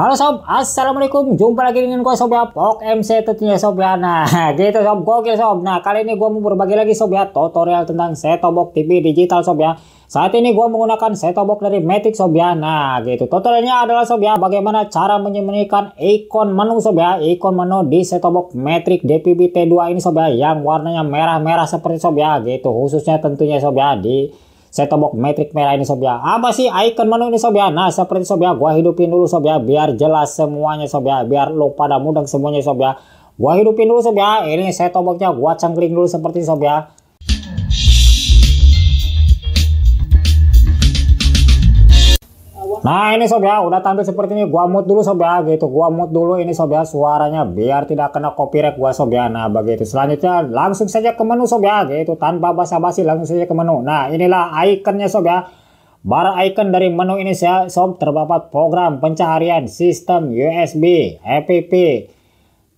Halo sob, assalamualaikum. Jumpa lagi dengan gue sob ya, Pok MC tentunya sob ya. Nah, gitu sob, gokil sob. Nah, kali ini gue mau berbagi lagi sob ya tutorial tentang setobok TV digital sob ya. Saat ini gue menggunakan setobok dari Matic sob ya. Nah, gitu. Tutorialnya adalah sob ya, bagaimana cara menyembunyikan ikon menu sob ya, ikon menu di setobok Matrix DPB T2 ini sob ya, yang warnanya merah-merah seperti sob ya, gitu. Khususnya tentunya sob ya di saya tobok metrik merah ini sob ya. Apa sih icon menu ini sob ya? Nah seperti sob ya, gua hidupin dulu sob ya, biar jelas semuanya sob ya, biar lo pada mudeng semuanya sob ya. Gua hidupin dulu sob ya, ini saya toboknya, gua cangkring dulu seperti sob ya. Nah ini sob ya, udah tampil seperti ini. Gua mute dulu sob ya, gitu. Gua mute dulu ini sob ya suaranya biar tidak kena copyright gua sob ya. Nah begitu. Selanjutnya langsung saja ke menu sob ya, gitu. Tanpa basa-basi langsung saja ke menu. Nah inilah ikonnya sob ya. Bar icon dari menu ini sob terdapat program pencaharian, sistem USB, app,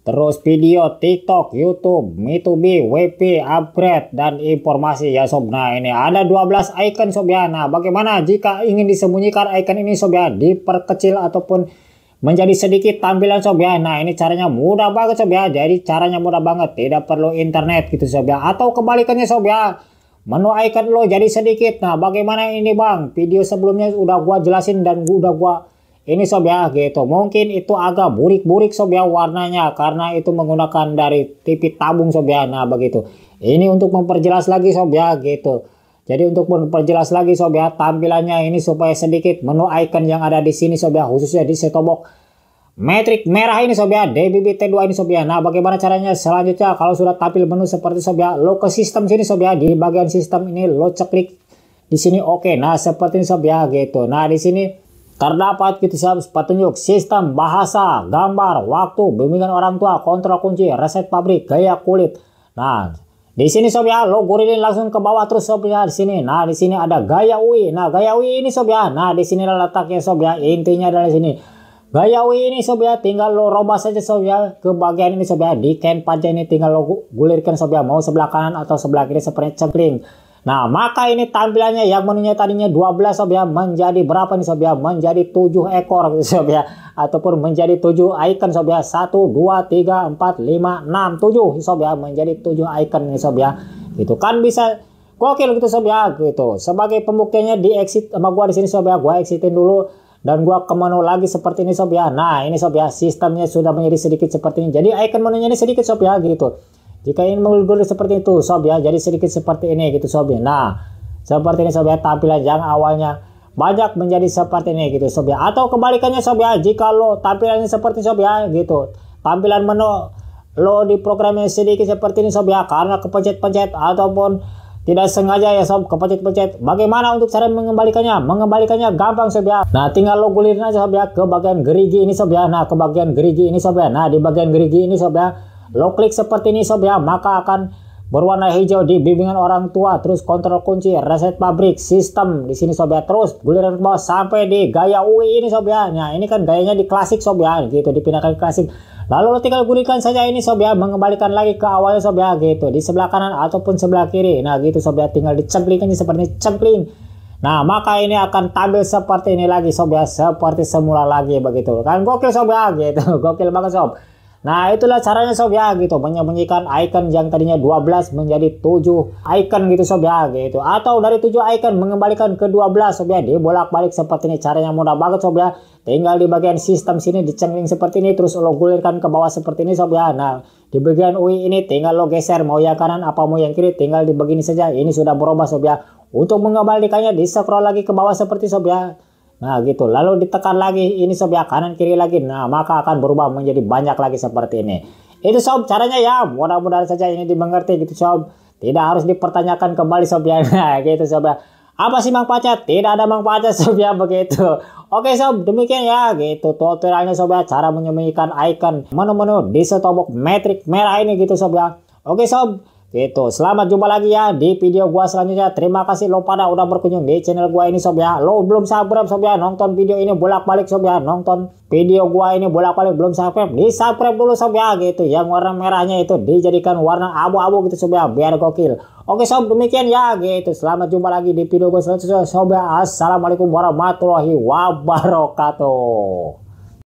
Terus video TikTok, YouTube, MeToBe, WP, upgrade, dan informasi ya sob. Nah ini ada 12 icon sob ya. Nah bagaimana jika ingin disembunyikan icon ini sob ya. Diperkecil ataupun menjadi sedikit tampilan sob ya. Nah ini caranya mudah banget sob ya. Jadi caranya mudah banget. Tidak perlu internet gitu sob ya. Atau kebalikannya sob ya. Menu icon lo jadi sedikit. Nah bagaimana ini bang. Video sebelumnya udah gua jelasin dan gua, udah gua ini sob ya gitu. Mungkin itu agak burik-burik sob ya warnanya karena itu menggunakan dari tipi tabung sob ya. Nah begitu. Ini untuk memperjelas lagi sob ya gitu. Jadi untuk memperjelas lagi sob ya tampilannya ini supaya sedikit menu icon yang ada di sini sob ya khususnya di setobok metrik merah ini sob ya DBB T2 ini sob ya. Nah bagaimana caranya selanjutnya kalau sudah tampil menu seperti sob ya lo ke sistem sini sob ya di bagian sistem ini lo ceklik di sini oke. Okay. Nah seperti ini sob ya gitu. Nah di sini Terdapat siap petunjuk sistem bahasa, gambar, waktu, bimbingan orang tua, kontrol kunci, resep pabrik, gaya kulit. Nah, di sini sob ya, lo gurilin langsung ke bawah terus sob ya di sini. Nah, di sini ada gaya UI. Nah, gaya UI ini sob ya. Nah, di sini letaknya sob ya. Intinya adalah di sini. Gaya UI ini sob ya, tinggal lo robah saja sob ya ke bagian ini sob ya. Di kain panjang ini tinggal lo gulirkan sob ya. Mau sebelah kanan atau sebelah kiri seperti cengkring. Nah, maka ini tampilannya yang menunya tadinya 12 sob ya menjadi berapa nih sob ya? Menjadi 7 ekor sob ya ataupun menjadi 7 icon sob ya. 1 2 3 4 5 6 7 sob ya menjadi 7 icon nih sob ya. Itu kan bisa gokil gitu sob ya gitu. Sebagai pembuktiannya di exit sama gua di sini sob ya. Gua exitin dulu dan gua ke menu lagi seperti ini sob ya. Nah, ini sob ya sistemnya sudah menjadi sedikit seperti ini. Jadi icon menunya ini sedikit sob ya gitu. Jika ingin menggulir seperti itu sob ya, jadi sedikit seperti ini gitu sob ya. Nah, seperti ini sob ya, tampilan yang awalnya banyak menjadi seperti ini gitu sob ya. Atau kebalikannya sob ya, jika lo tampilannya seperti sob ya gitu. Tampilan menu lo di programnya sedikit seperti ini sob ya, karena kepencet-pencet ataupun tidak sengaja ya sob kepencet-pencet bagaimana untuk cara mengembalikannya mengembalikannya gampang sob ya nah tinggal lo gulirin aja sob ya ke bagian gerigi ini sob ya nah ke bagian gerigi ini sob ya nah di bagian gerigi ini sob ya lo klik seperti ini sob ya, maka akan berwarna hijau di bimbingan orang tua, terus kontrol kunci, reset pabrik, sistem di sini sob ya, terus guliran ke bawah sampai di gaya UI ini sob ya. Nah, ini kan gayanya di klasik sob ya, gitu dipindahkan ke klasik. Lalu lo tinggal gulikan saja ini sob ya, mengembalikan lagi ke awalnya sob ya, gitu di sebelah kanan ataupun sebelah kiri. Nah, gitu sob ya, tinggal ini seperti cempling Nah, maka ini akan tampil seperti ini lagi sob ya, seperti semula lagi begitu. Kan gokil sob ya, gitu. Gokil banget sob. Nah itulah caranya sob ya gitu menyembunyikan icon yang tadinya 12 menjadi 7 icon gitu sob ya gitu atau dari 7 icon mengembalikan ke 12 sob ya bolak balik seperti ini caranya mudah banget sob ya tinggal di bagian sistem sini dicengling seperti ini terus lo gulirkan ke bawah seperti ini sob ya nah di bagian UI ini tinggal lo geser mau yang kanan apa mau yang kiri tinggal di begini saja ini sudah berubah sob ya untuk mengembalikannya di scroll lagi ke bawah seperti sob ya Nah gitu, lalu ditekan lagi, ini sebelah kanan kiri lagi, nah maka akan berubah menjadi banyak lagi seperti ini. Itu sob caranya ya, mudah-mudahan saja ini dimengerti gitu sob. Tidak harus dipertanyakan kembali sob ya, nah, gitu sob ya. Apa sih manfaatnya? Tidak ada manfaatnya sob ya begitu. Oke sob, demikian ya gitu tutorialnya sob ya, cara menyembunyikan icon menu-menu di setobok metrik merah ini gitu sob ya. Oke sob, Gitu. Selamat jumpa lagi ya di video gua selanjutnya. Terima kasih lo pada udah berkunjung di channel gua ini sob ya. Lo belum subscribe sob ya. Nonton video ini bolak-balik sob ya. Nonton video gua ini bolak-balik belum subscribe. Di subscribe dulu sob ya gitu. Yang warna merahnya itu dijadikan warna abu-abu gitu sob ya. Biar gokil. Oke sob demikian ya gitu. Selamat jumpa lagi di video gua selanjutnya sob ya. Assalamualaikum warahmatullahi wabarakatuh.